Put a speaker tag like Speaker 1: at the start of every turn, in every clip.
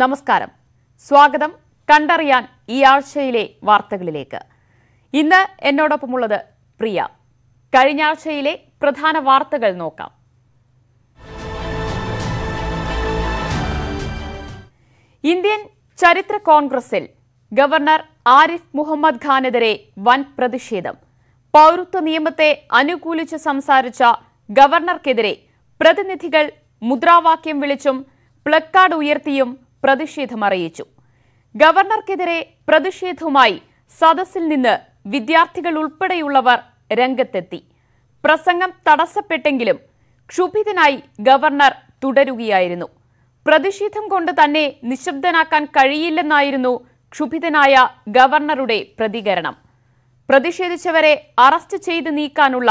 Speaker 1: നമസ്കാരം സ്വാഗതം കണ്ടറിയാൻ ഈ ആഴ്ചയിലെ വാർത്തകളിലേക്ക് ഇന്ന് എന്നോടൊപ്പമുള്ളത് പ്രിയ കഴിഞ്ഞ ആഴ്ചയിലെ പ്രധാന വാർത്തകൾ നോക്കാം ഇന്ത്യൻ ചരിത്ര കോൺഗ്രസിൽ ഗവർണർ ആരിഫ് മുഹമ്മദ് ഖാനെതിരെ വൻ പ്രതിഷേധം പൗരത്വ നിയമത്തെ അനുകൂലിച്ച് സംസാരിച്ച ഗവർണർക്കെതിരെ പ്രതിനിധികൾ മുദ്രാവാക്യം വിളിച്ചും പ്ലക്കാർഡ് ഉയർത്തിയും പ്രതിഷേധമറിയിച്ചു ഗവർണർക്കെതിരെ പ്രതിഷേധവുമായി സദസ്സിൽ നിന്ന് വിദ്യാർത്ഥികൾ ഉൾപ്പെടെയുള്ളവർ രംഗത്തെത്തി പ്രസംഗം തടസ്സപ്പെട്ടെങ്കിലും ക്ഷുഭിതനായി ഗവർണർ തുടരുകയായിരുന്നു പ്രതിഷേധം കൊണ്ട് തന്നെ നിശബ്ദനാക്കാൻ കഴിയില്ലെന്നായിരുന്നു ക്ഷുഭിതനായ ഗവർണറുടെ പ്രതികരണം പ്രതിഷേധിച്ചവരെ അറസ്റ്റ് ചെയ്ത് നീക്കാനുള്ള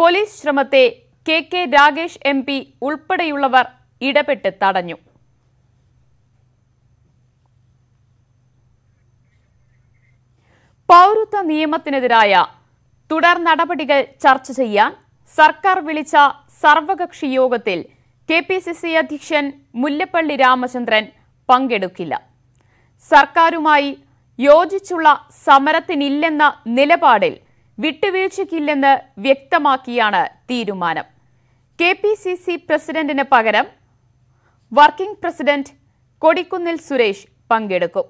Speaker 1: പോലീസ് ശ്രമത്തെ K K Ragesh M P ഉൾപ്പെടെയുള്ളവർ ഇടപെട്ട് തടഞ്ഞു പൗരത്വ നിയമത്തിനെതിരായ തുടർ നടപടികൾ ചർച്ച ചെയ്യാൻ സർക്കാർ വിളിച്ച സർവകക്ഷി യോഗത്തിൽ കെ പി സി സി അധ്യക്ഷൻ മുല്ലപ്പള്ളി രാമചന്ദ്രൻ പങ്കെടുക്കില്ല സർക്കാരുമായി യോജിച്ചുള്ള സമരത്തിനില്ലെന്ന നിലപാടിൽ വിട്ടുവീഴ്ചയ്ക്കില്ലെന്ന് വ്യക്തമാക്കിയാണ് തീരുമാനം കെ പി സി സി പ്രസിഡന്റിന് പകരം വർക്കിംഗ് പ്രസിഡന്റ് കൊടിക്കുന്നിൽ സുരേഷ് പങ്കെടുക്കും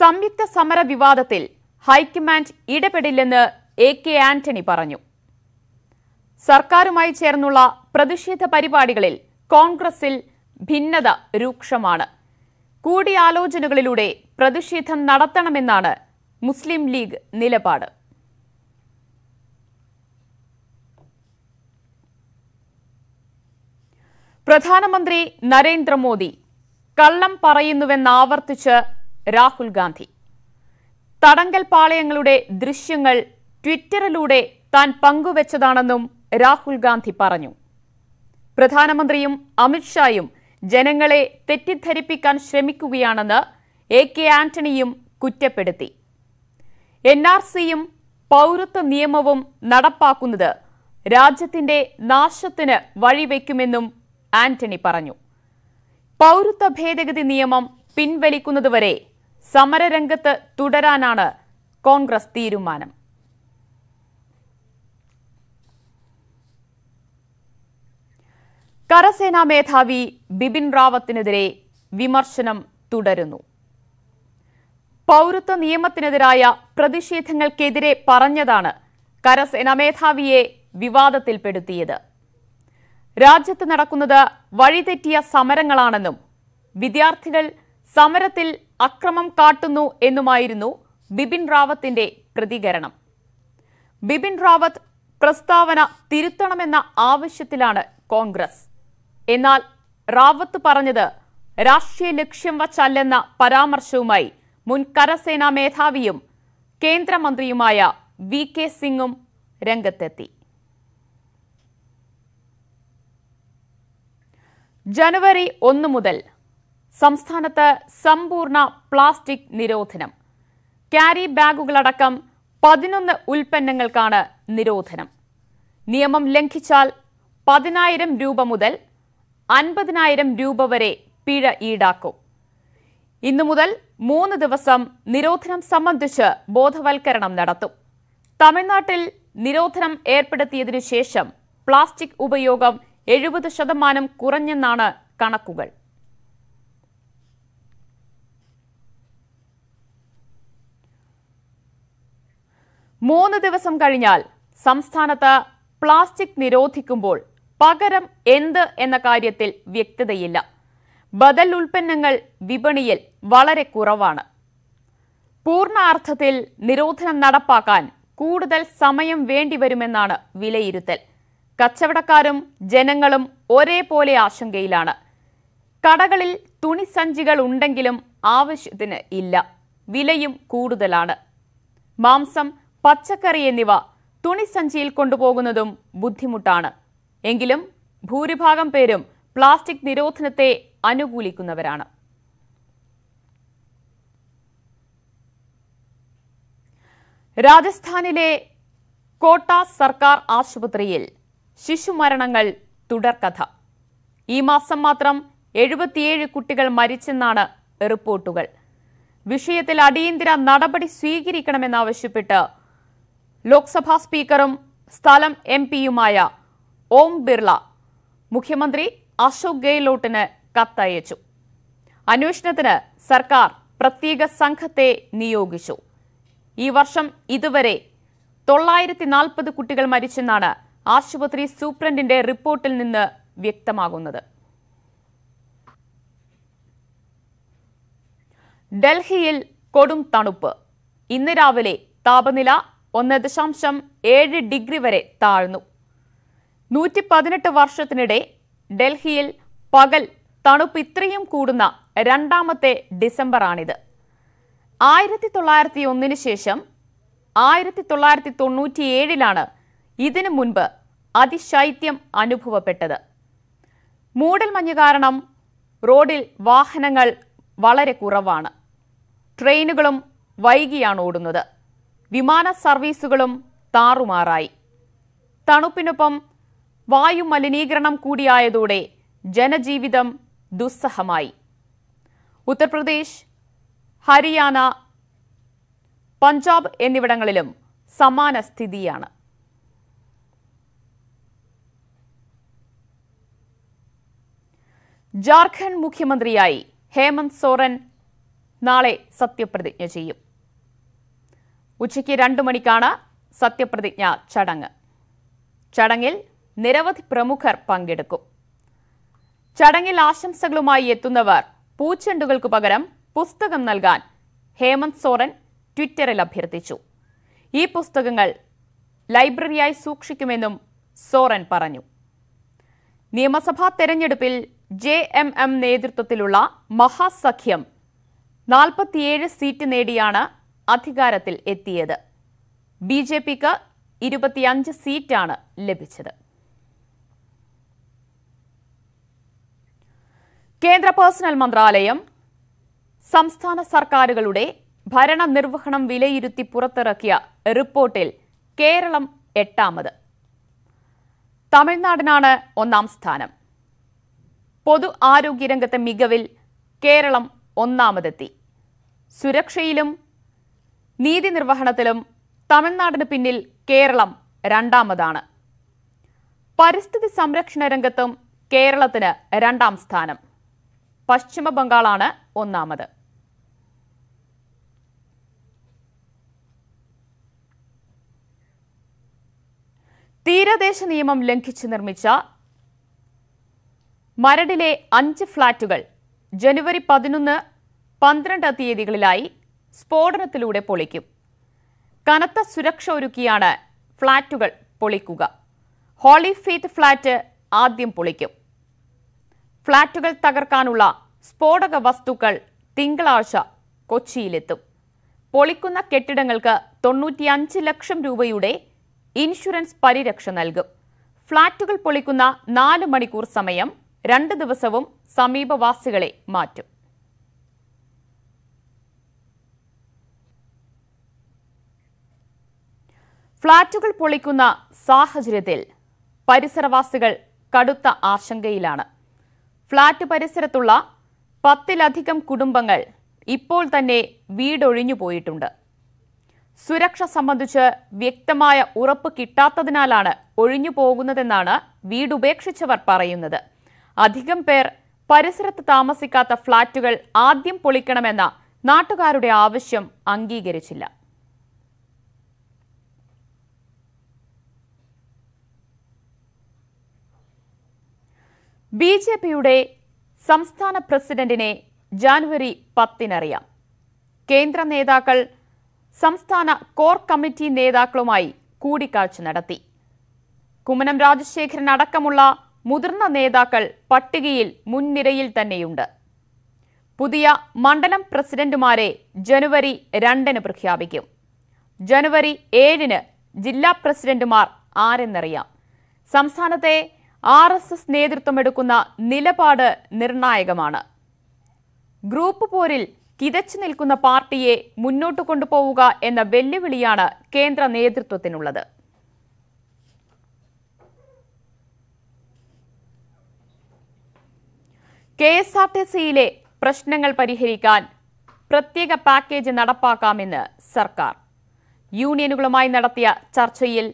Speaker 1: സംയുക്ത സമര വിവാദത്തിൽ ഹൈക്കമാൻഡ് ഇടപെടില്ലെന്ന് എ കെ ആന്റണി പറഞ്ഞു സർക്കാരുമായി ചേർന്നുള്ള പ്രതിഷേധ പരിപാടികളിൽ കോൺഗ്രസിൽ ഭിന്നത രൂക്ഷമാണ് കൂടിയാലോചനകളിലൂടെ പ്രതിഷേധം നടത്തണമെന്നാണ് മുസ്ലിം ലീഗ് നിലപാട് പ്രധാനമന്ത്രി നരേന്ദ്രമോദി കള്ളം പറയുന്നുവെന്നാവർത്തിച്ച് രാഹുൽ ഗാന്ധി തടങ്കൽ പാളയങ്ങളുടെ ദൃശ്യങ്ങൾ ട്വിറ്ററിലൂടെ താൻ പങ്കുവച്ചതാണെന്നും രാഹുൽ ഗാന്ധി പറഞ്ഞു പ്രധാനമന്ത്രിയും അമിത്ഷായും ജനങ്ങളെ തെറ്റിദ്ധരിപ്പിക്കാൻ ശ്രമിക്കുകയാണെന്ന് എ കെ ആന്റണിയും കുറ്റപ്പെടുത്തി എൻ ആർ സിയും പൗരത്വ നിയമവും നടപ്പാക്കുന്നത് രാജ്യത്തിന്റെ നാശത്തിന് വഴിവെക്കുമെന്നും ആന്റണി പറഞ്ഞു പൗരത്വ ഭേദഗതി നിയമം പിൻവലിക്കുന്നതുവരെ സമരരംഗത്ത് തുടരാനാണ് കോൺഗ്രസ് തീരുമാനം കരസേനാ മേധാവി ബിപിൻ റാവത്തിനെതിരെ വിമർശനം തുടരുന്നു പൌരത്വ നിയമത്തിനെതിരായ പ്രതിഷേധങ്ങൾക്കെതിരെ പറഞ്ഞതാണ് കരസേനാ മേധാവിയെ വിവാദത്തിൽപ്പെടുത്തിയത് രാജ്യത്ത് നടക്കുന്നത് വഴിതെറ്റിയ സമരങ്ങളാണെന്നും വിദ്യാർത്ഥികൾ സമരത്തിൽ അക്രമം കാട്ടുന്നു എന്നുമായിരുന്നു ബിപിൻ റാവത്തിന്റെ പ്രതികരണം ബിപിൻ റാവത്ത് പ്രസ്താവന തിരുത്തണമെന്ന ആവശ്യത്തിലാണ് കോൺഗ്രസ് എന്നാൽ റാവത്ത് പറഞ്ഞത് രാഷ്ട്രീയ ലക്ഷ്യം വച്ചല്ലെന്ന പരാമർശവുമായി മുൻ കരസേനാ മേധാവിയും കേന്ദ്രമന്ത്രിയുമായ വി കെ സിംഗും രംഗത്തെത്തി ജനുവരി ഒന്ന് മുതൽ സംസ്ഥാനത്ത് സമ്പൂർണ്ണ പ്ലാസ്റ്റിക് നിരോധനം ക്യാരി ബാഗുകളടക്കം പതിനൊന്ന് ഉൽപ്പന്നങ്ങൾക്കാണ് നിരോധനം നിയമം ലംഘിച്ചാൽ പതിനായിരം രൂപ മുതൽ അൻപതിനായിരം രൂപ വരെ പിഴ ഈടാക്കും ഇന്നു മുതൽ മൂന്ന് ദിവസം നിരോധനം സംബന്ധിച്ച് ബോധവൽക്കരണം നടത്തും തമിഴ്നാട്ടിൽ നിരോധനം ഏർപ്പെടുത്തിയതിനു ശേഷം പ്ലാസ്റ്റിക് ഉപയോഗം എഴുപത് ശതമാനം കുറഞ്ഞെന്നാണ് കണക്കുകൾ മൂന്ന് ദിവസം കഴിഞ്ഞാൽ സംസ്ഥാനത്ത് പ്ലാസ്റ്റിക് നിരോധിക്കുമ്പോൾ പകരം എന്ത് എന്ന കാര്യത്തിൽ വ്യക്തതയില്ല ബദൽ ഉൽപ്പന്നങ്ങൾ വിപണിയിൽ വളരെ കുറവാണ് പൂർണ്ണ അർത്ഥത്തിൽ നിരോധനം നടപ്പാക്കാൻ കൂടുതൽ സമയം വേണ്ടിവരുമെന്നാണ് വിലയിരുത്തൽ കച്ചവടക്കാരും ജനങ്ങളും ഒരേപോലെ ആശങ്കയിലാണ് കടകളിൽ തുണിസഞ്ചികൾ ഉണ്ടെങ്കിലും ആവശ്യത്തിന് ഇല്ല വിലയും കൂടുതലാണ് മാംസം പച്ചക്കറി എന്നിവ തുണിസഞ്ചിയിൽ കൊണ്ടുപോകുന്നതും ബുദ്ധിമുട്ടാണ് എങ്കിലും ഭൂരിഭാഗം പേരും പ്ലാസ്റ്റിക് നിരോധനത്തെ അനുകൂലിക്കുന്നവരാണ് രാജസ്ഥാനിലെ കോട്ട സർക്കാർ ആശുപത്രിയിൽ ശിശുമരണങ്ങൾ തുടർക്കഥ ഈ മാസം മാത്രം എഴുപത്തിയേഴ് കുട്ടികൾ മരിച്ചെന്നാണ് റിപ്പോർട്ടുകൾ വിഷയത്തിൽ അടിയന്തര നടപടി സ്വീകരിക്കണമെന്നാവശ്യപ്പെട്ട് ലോക്സഭാ സ്പീക്കറും സ്ഥലം എം പിയുമായ ഓം ബിർള മുഖ്യമന്ത്രി അശോക് ഗെഹ്ലോട്ടിന് കത്തയച്ചു അന്വേഷണത്തിന് സർക്കാർ പ്രത്യേക സംഘത്തെ നിയോഗിച്ചു ഈ വർഷം ഇതുവരെ തൊള്ളായിരത്തി നാൽപ്പത് കുട്ടികൾ മരിച്ചെന്നാണ് ആശുപത്രി സൂപ്രണ്ടിന്റെ റിപ്പോർട്ടിൽ നിന്ന് വ്യക്തമാകുന്നത് ഡൽഹിയിൽ കൊടും തണുപ്പ് ഇന്ന് രാവിലെ താപനില ഒന്ന് ദശാംശം ഏഴ് ഡിഗ്രി വരെ താഴ്ന്നു നൂറ്റി പതിനെട്ട് വർഷത്തിനിടെ ഡൽഹിയിൽ പകൽ തണുപ്പ് ഇത്രയും കൂടുന്ന രണ്ടാമത്തെ ഡിസംബറാണിത് ആയിരത്തി തൊള്ളായിരത്തി ഒന്നിന് ശേഷം ആയിരത്തി തൊള്ളായിരത്തി ഏഴിലാണ് ഇതിനു മുൻപ് അതിശൈത്യം അനുഭവപ്പെട്ടത് മൂടൽമഞ്ഞ് കാരണം റോഡിൽ വാഹനങ്ങൾ വളരെ കുറവാണ് ട്രെയിനുകളും വൈകിയാണ് ഓടുന്നത് വിമാന സർവീസുകളും താറുമാറായി തണുപ്പിനൊപ്പം വായു മലിനീകരണം കൂടിയായതോടെ ജനജീവിതം ദുസ്സഹമായി ഉത്തർപ്രദേശ് ഹരിയാന പഞ്ചാബ് എന്നിവിടങ്ങളിലും സമാന സ്ഥിതിയാണ് ജാർഖണ്ഡ് മുഖ്യമന്ത്രിയായി ഹേമന്ത് സോറൻ നാളെ സത്യപ്രതിജ്ഞ ചെയ്യും ഉച്ചയ്ക്ക് രണ്ടു മണിക്കാണ് സത്യപ്രതിജ്ഞ ചടങ്ങ് ചടങ്ങിൽ നിരവധി പ്രമുഖർ പങ്കെടുക്കും ചടങ്ങിൽ ആശംസകളുമായി എത്തുന്നവർ പൂച്ചെണ്ടുകൾക്ക് പകരം പുസ്തകം നൽകാൻ ഹേമന്ത് സോറൻ ട്വിറ്ററിൽ അഭ്യർത്ഥിച്ചു ഈ പുസ്തകങ്ങൾ ലൈബ്രറിയായി സൂക്ഷിക്കുമെന്നും സോറൻ പറഞ്ഞു നിയമസഭാ തെരഞ്ഞെടുപ്പിൽ ജെ എം എം നേതൃത്വത്തിലുള്ള മഹാസഖ്യം നാൽപ്പത്തിയേഴ് സീറ്റ് നേടിയാണ് അധികാരത്തിൽ എത്തിയത് ബി ജെ പിക്ക് ഇരുപത്തിയഞ്ച് സീറ്റാണ് ലഭിച്ചത് കേന്ദ്ര പേഴ്സണൽ മന്ത്രാലയം സംസ്ഥാന സർക്കാരുകളുടെ ഭരണനിർവഹണം വിലയിരുത്തി പുറത്തിറക്കിയ റിപ്പോർട്ടിൽ കേരളം എട്ടാമത് തമിഴ്നാടിനാണ് ഒന്നാം സ്ഥാനം പൊതു ആരോഗ്യരംഗത്തെ മികവിൽ കേരളം ഒന്നാമതെത്തി സുരക്ഷയിലും നീതി നിർവഹണത്തിലും തമിഴ്നാടിന് പിന്നിൽ കേരളം രണ്ടാമതാണ് പരിസ്ഥിതി സംരക്ഷണ രംഗത്തും കേരളത്തിന് രണ്ടാം സ്ഥാനം പശ്ചിമ ബംഗാളാണ് ഒന്നാമത് തീരദേശ നിയമം ലംഘിച്ച് നിർമ്മിച്ച മരടിലെ അഞ്ച് ഫ്ളാറ്റുകൾ ജനുവരി പതിനൊന്ന് പന്ത്രണ്ട് തീയതികളിലായി സ്ഫോടനത്തിലൂടെ പൊളിക്കും കനത്ത സുരക്ഷ ഒരുക്കിയാണ് ഫ്ളാറ്റുകൾ പൊളിക്കുക ഹോളി ഫീത്ത് ഫ്ളാറ്റ് ആദ്യം പൊളിക്കും ഫ്ളാറ്റുകൾ തകർക്കാനുള്ള സ്ഫോടക വസ്തുക്കൾ തിങ്കളാഴ്ച കൊച്ചിയിലെത്തും പൊളിക്കുന്ന കെട്ടിടങ്ങൾക്ക് തൊണ്ണൂറ്റിയഞ്ച് ലക്ഷം രൂപയുടെ ഇൻഷുറൻസ് പരിരക്ഷ നൽകും ഫ്ളാറ്റുകൾ പൊളിക്കുന്ന നാല് മണിക്കൂർ സമയം രണ്ട് ദിവസവും സമീപവാസികളെ മാറ്റും ഫ്ളാറ്റുകൾ പൊളിക്കുന്ന സാഹചര്യത്തിൽ പരിസരവാസികൾ കടുത്ത ആശങ്കയിലാണ് ഫ്ളാറ്റ് പരിസരത്തുള്ള പത്തിലധികം കുടുംബങ്ങൾ ഇപ്പോൾ തന്നെ വീടൊഴിഞ്ഞു പോയിട്ടുണ്ട് സുരക്ഷ സംബന്ധിച്ച് വ്യക്തമായ ഉറപ്പ് കിട്ടാത്തതിനാലാണ് ഒഴിഞ്ഞു പോകുന്നതെന്നാണ് വീടുപേക്ഷിച്ചവർ പറയുന്നത് അധികം പേർ പരിസരത്ത് താമസിക്കാത്ത ഫ്ളാറ്റുകൾ ആദ്യം പൊളിക്കണമെന്ന നാട്ടുകാരുടെ ആവശ്യം അംഗീകരിച്ചില്ല ബി ജെ പിയുടെ സംസ്ഥാന പ്രസിഡന്റിനെ ജാനുവരി പത്തിനറിയാം കേന്ദ്ര നേതാക്കൾ സംസ്ഥാന കോർ കമ്മിറ്റി നേതാക്കളുമായി കൂടിക്കാഴ്ച നടത്തി കുമ്മനം രാജശേഖരൻ അടക്കമുള്ള മുതിർന്ന നേതാക്കൾ പട്ടികയിൽ മുൻനിരയിൽ തന്നെയുണ്ട് പുതിയ മണ്ഡലം പ്രസിഡന്റുമാരെ ജനുവരി രണ്ടിന് പ്രഖ്യാപിക്കും ജനുവരി ഏഴിന് ജില്ലാ പ്രസിഡന്റുമാർ ആരെന്നറിയാം സംസ്ഥാനത്തെ ആർ എസ് എസ് എടുക്കുന്ന നിലപാട് നിർണായകമാണ് ഗ്രൂപ്പ് പോരിൽ കിതച്ചു നിൽക്കുന്ന പാർട്ടിയെ മുന്നോട്ട് കൊണ്ടുപോവുക എന്ന വെല്ലുവിളിയാണ് കേന്ദ്ര നേതൃത്വത്തിനുള്ളത് കെ എസ് ആർ ടി സിയിലെ പ്രശ്നങ്ങൾ പരിഹരിക്കാൻ പ്രത്യേക പാക്കേജ് നടപ്പാക്കാമെന്ന് സർക്കാർ യൂണിയനുകളുമായി നടത്തിയ ചർച്ചയിൽ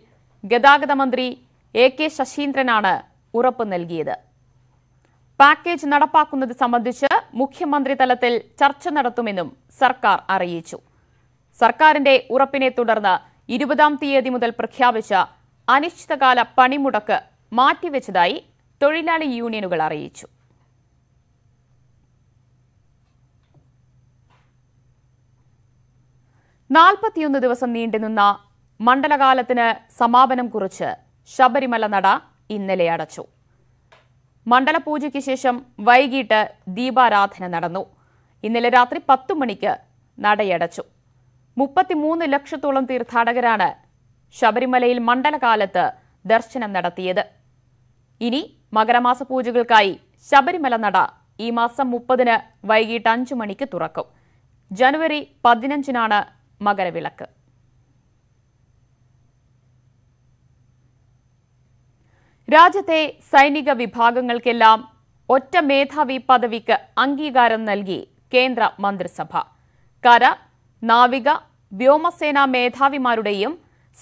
Speaker 1: ഗതാഗത മന്ത്രി എ കെ ശശീന്ദ്രനാണ് ഉറപ്പ് നൽകിയത് പാക്കേജ് നടപ്പാക്കുന്നത് സംബന്ധിച്ച് മുഖ്യമന്ത്രി തലത്തിൽ ചർച്ച നടത്തുമെന്നും സർക്കാർ അറിയിച്ചു സർക്കാരിന്റെ ഉറപ്പിനെ തുടർന്ന് ഇരുപതാം തീയതി മുതൽ പ്രഖ്യാപിച്ച അനിശ്ചിതകാല പണിമുടക്ക് മാറ്റിവെച്ചതായി തൊഴിലാളി യൂണിയനുകൾ അറിയിച്ചു നാൽപ്പത്തിയൊന്ന് ദിവസം നീണ്ടുനിന്ന മണ്ഡലകാലത്തിന് സമാപനം കുറിച്ച് ശബരിമല നട ഇന്നലെ അടച്ചു മണ്ഡലപൂജയ്ക്ക് ശേഷം വൈകിട്ട് ദീപാരാധന നടന്നു ഇന്നലെ രാത്രി പത്തു മണിക്ക് നടയടച്ചു മുപ്പത്തിമൂന്ന് ലക്ഷത്തോളം തീർത്ഥാടകരാണ് ശബരിമലയിൽ മണ്ഡലകാലത്ത് ദർശനം നടത്തിയത് ഇനി മകരമാസ പൂജകൾക്കായി ശബരിമല നട ഈ മാസം മുപ്പതിന് വൈകിട്ട് അഞ്ചു മണിക്ക് തുറക്കും ജനുവരി പതിനഞ്ചിനാണ് മകരവിളക്ക് രാജ്യത്തെ സൈനിക വിഭാഗങ്ങൾക്കെല്ലാം ഒറ്റ മേധാവി പദവിക്ക് അംഗീകാരം നൽകി കേന്ദ്ര മന്ത്രിസഭ കര നാവിക വ്യോമസേന മേധാവിമാരുടെയും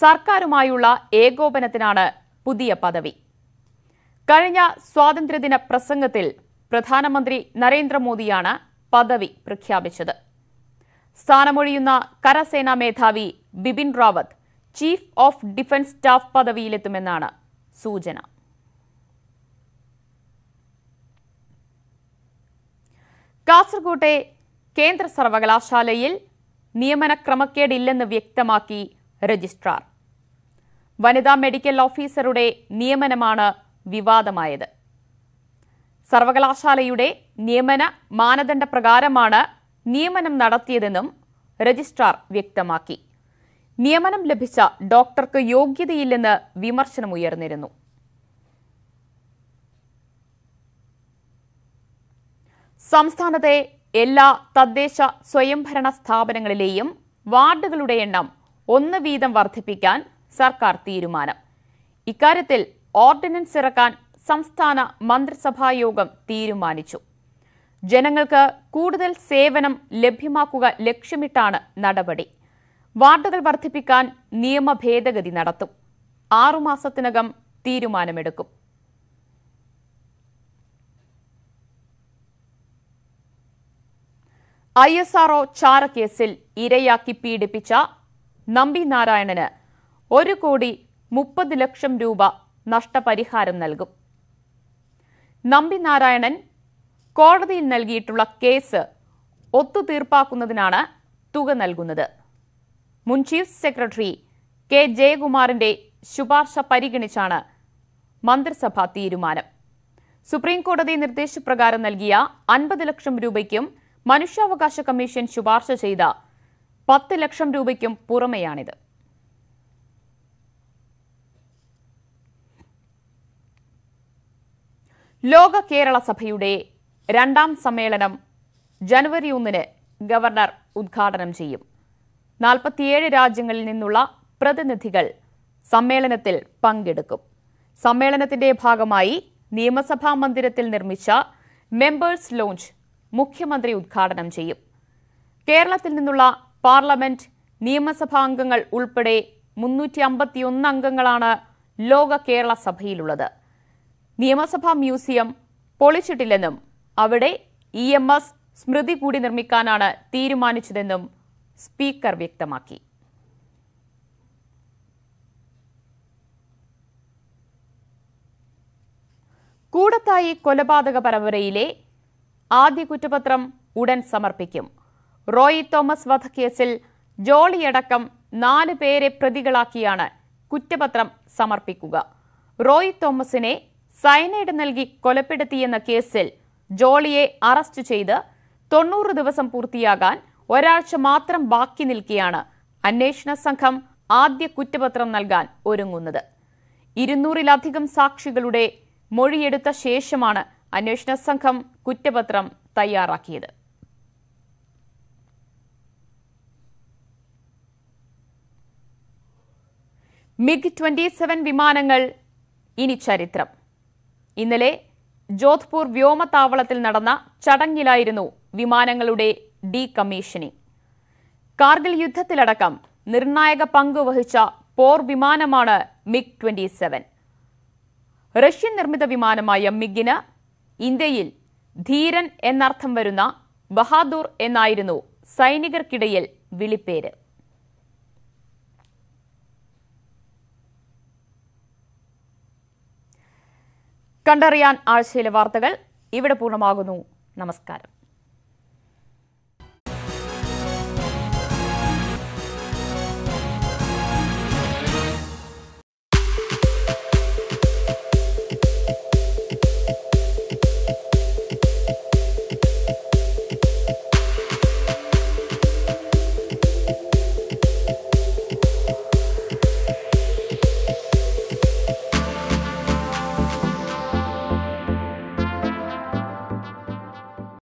Speaker 1: സർക്കാരുമായുള്ള ഏകോപനത്തിനാണ് പുതിയ പദവി കഴിഞ്ഞ സ്വാതന്ത്ര്യദിന പ്രസംഗത്തിൽ പ്രധാനമന്ത്രി നരേന്ദ്രമോദിയാണ് പദവി പ്രഖ്യാപിച്ചത് സ്ഥാനമൊഴിയുന്ന കരസേനാ മേധാവി Bipin Rawat chief of defence staff പദവിയിലെത്തുമെന്നാണ് സൂചന കാസർകോട്ടെ കേന്ദ്ര സർവകലാശാലയിൽ നിയമന ക്രമക്കേടില്ലെന്ന് വ്യക്തമാക്കി രജിസ്ട്രാർ വനിതാ മെഡിക്കൽ ഓഫീസറുടെ നിയമനമാണ് വിവാദമായത് സർവകലാശാലയുടെ നിയമന മാനദണ്ഡ പ്രകാരമാണ് നിയമനം നടത്തിയതെന്നും രജിസ്ട്രാർ വ്യക്തമാക്കി നിയമനം ലഭിച്ച ഡോക്ടർക്ക് യോഗ്യതയില്ലെന്ന് വിമർശനമുയർന്നിരുന്നു സംസ്ഥാനത്തെ എല്ലാ തദ്ദേശ സ്വയംഭരണ സ്ഥാപനങ്ങളിലെയും വാർഡുകളുടെ എണ്ണം ഒന്ന് വീതം വർദ്ധിപ്പിക്കാൻ സർക്കാർ തീരുമാനം ഇക്കാര്യത്തിൽ ഓർഡിനൻസ് ഇറക്കാൻ സംസ്ഥാന മന്ത്രിസഭായോഗം യോഗം തീരുമാനിച്ചു ജനങ്ങൾക്ക് കൂടുതൽ സേവനം ലഭ്യമാക്കുക ലക്ഷ്യമിട്ടാണ് നടപടി വാർഡുകൾ വർദ്ധിപ്പിക്കാൻ നിയമ ഭേദഗതി നടത്തും ആറുമാസത്തിനകം തീരുമാനമെടുക്കും ഐ എസ് ആർഒ ചാരക്കേസിൽ ഇരയാക്കി പീഡിപ്പിച്ച നമ്പി നാരായണന് ഒരു കോടി മുപ്പത് ലക്ഷം രൂപ നഷ്ടപരിഹാരം നൽകും നമ്പി നാരായണൻ കോടതിയിൽ നൽകിയിട്ടുള്ള കേസ് ഒത്തുതീർപ്പാക്കുന്നതിനാണ് തുക നൽകുന്നത് മുൻ ചീഫ് സെക്രട്ടറി കെ ജയകുമാറിന്റെ ശുപാർശ പരിഗണിച്ചാണ് മന്ത്രിസഭാ തീരുമാനം സുപ്രീംകോടതി നിർദ്ദേശപ്രകാരം നൽകിയ അൻപത് ലക്ഷം രൂപയ്ക്കും മനുഷ്യാവകാശ കമ്മീഷൻ ശുപാർശ ചെയ്ത പത്ത് ലക്ഷം രൂപയ്ക്കും പുറമെയാണിത് ലോക കേരള സഭയുടെ രണ്ടാം സമ്മേളനം ജനുവരി ഒന്നിന് ഗവർണർ ഉദ്ഘാടനം ചെയ്യും നാൽപ്പത്തിയേഴ് രാജ്യങ്ങളിൽ നിന്നുള്ള പ്രതിനിധികൾ സമ്മേളനത്തിൽ പങ്കെടുക്കും സമ്മേളനത്തിന്റെ ഭാഗമായി നിയമസഭാ മന്ദിരത്തിൽ നിർമ്മിച്ച മെമ്പേഴ്സ് ലോഞ്ച് മുഖ്യമന്ത്രി ഉദ്ഘാടനം ചെയ്യും കേരളത്തിൽ നിന്നുള്ള പാർലമെന്റ് നിയമസഭാ അംഗങ്ങൾ ഉൾപ്പെടെ മുന്നൂറ്റി അമ്പത്തിയൊന്ന് അംഗങ്ങളാണ് ലോക കേരള സഭയിലുള്ളത് നിയമസഭാ മ്യൂസിയം പൊളിച്ചിട്ടില്ലെന്നും അവിടെ ഇ എം എസ് സ്മൃതി കൂടി നിർമ്മിക്കാനാണ് തീരുമാനിച്ചതെന്നും സ്പീക്കർ വ്യക്തമാക്കി കൂടത്തായി കൊലപാതക പരമ്പരയിലെ ആദ്യ കുറ്റപത്രം ഉടൻ സമർപ്പിക്കും റോയി തോമസ് വധക്കേസിൽ ജോളിയടക്കം നാല് പേരെ പ്രതികളാക്കിയാണ് കുറ്റപത്രം സമർപ്പിക്കുക റോയി തോമസിനെ സയനൈഡ് നൽകി കൊലപ്പെടുത്തിയെന്ന കേസിൽ ജോളിയെ അറസ്റ്റ് ചെയ്ത് തൊണ്ണൂറ് ദിവസം പൂർത്തിയാകാൻ ഒരാഴ്ച മാത്രം ബാക്കി നിൽക്കെയാണ് അന്വേഷണ സംഘം ആദ്യ കുറ്റപത്രം നൽകാൻ ഒരുങ്ങുന്നത് ഇരുന്നൂറിലധികം സാക്ഷികളുടെ മൊഴിയെടുത്ത ശേഷമാണ് അന്വേഷണ സംഘം കുറ്റപത്രം തയ്യാറാക്കിയത് മിഗ് ട്വന്റി സെവൻ വിമാനങ്ങൾ ഇനി ചരിത്രം ഇന്നലെ ജോധ്പൂർ വ്യോമത്താവളത്തിൽ നടന്ന ചടങ്ങിലായിരുന്നു വിമാനങ്ങളുടെ ഡീകമ്മീഷനിംഗ് കാർഗിൽ യുദ്ധത്തിലടക്കം നിർണായക പങ്ക് വഹിച്ച പോർ വിമാനമാണ് മിഗ് ട്വന്റി സെവൻ റഷ്യൻ നിർമ്മിത വിമാനമായ മിഗിന് ഇന്ത്യയിൽ ധീരൻ എന്നർത്ഥം വരുന്ന ബഹാദൂർ എന്നായിരുന്നു സൈനികർക്കിടയിൽ വിളിപ്പേര് കണ്ടറിയാൻ ആഴ്ചയിലെ വാർത്തകൾ ഇവിടെ പൂർണ്ണമാകുന്നു നമസ്കാരം